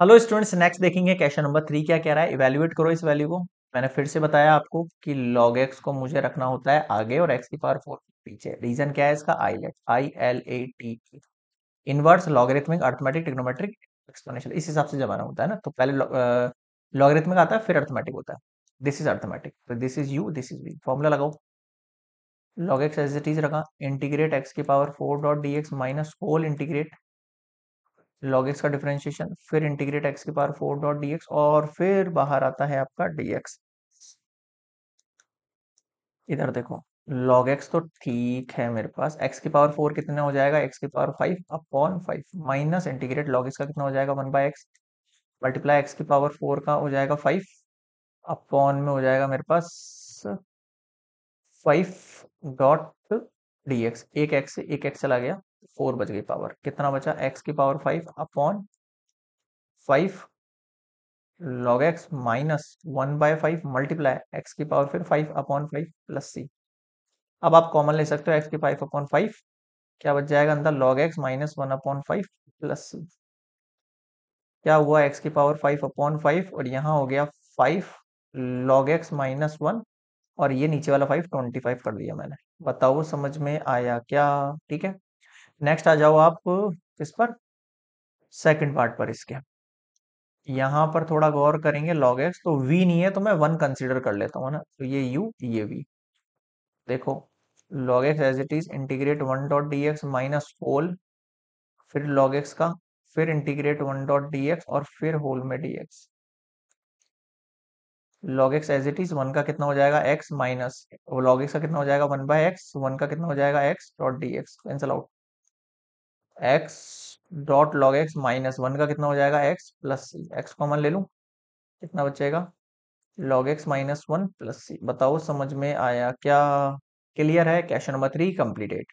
hello students next देखेंगे question number three क्या कह रहा है इवेल्युएट करो इस वैल्यू को मैंने फिर से बताया आपको कि log x को मुझे रखना होता है आगे और x की पावर फोर पीछे रीजन क्या है इसका I late I L A T inverse logarithmic arithmetic trigonometric explanation इस हिसाब से जमाना होता है ना तो पहले लॉगरिथमिक आता है फिर अर्थमेटिक होता है दिस इज अर्थमेटिक तो this is U this is V formula लगाओ log X as it is रखा इंटीग्रेट एक्स की power four dot D X minus whole integrate log X का डिफरेंशिएशन फिर इंटीग्रेट एक्स की power four dot D और फिर बाहर आता है आपका डी इधर देखो लॉग एक्स तो ठीक है मेरे पास एक्स की पावर फोर कितना हो जाएगा एक्स की power five upon five minus integrate log X का कितना हो जाएगा one by X multiply X की पावर फोर का हो जाएगा फाइव अपॉन में हो जाएगा मेरे पास फाइव डॉट डी एक्स एक एक्स एक एक्स चला गया फोर बच गई पावर कितना बचा एक्स की power five upon five log X minus one by five multiply X की पावर फिर five upon five plus C अब आप कॉमन ले सकते हो एक्स की फाइव अपॉन फाइव क्या बच जाएगा अंदर log X minus one upon five plus C क्या हुआ एक्स की पावर फाइव अपॉन फाइव और यहाँ हो गया five log X minus one और ये नीचे वाला फाइव ट्वेंटी फाइव कर दिया मैंने बताओ समझ में आया क्या ठीक है नेक्स्ट आ जाओ आप किस पर सेकंड पार्ट पर इसके यहां पर थोड़ा गौर करेंगे लॉग एक्स तो वी नहीं है तो मैं वन कंसिडर कर लेता हूँ ना तो ये यू ये वी देखो log X as it is integrate one dot D X minus whole फिर लॉग एक्स का फिर integrate one dot D X और फिर होल में D X log X as it is one का कितना हो जाएगा एक्स माइनस लॉग एक्स का कितना हो जाएगा वन बाय एक्स वन का कितना हो जाएगा X dot D X cancel out X dot log X minus one का कितना हो जाएगा X plus C X common ले लू कितना बचेगा log X minus one plus C बताओ समझ में आया क्या क्लियर है क्वेश्चन नंबर थ्री कंप्लीटेड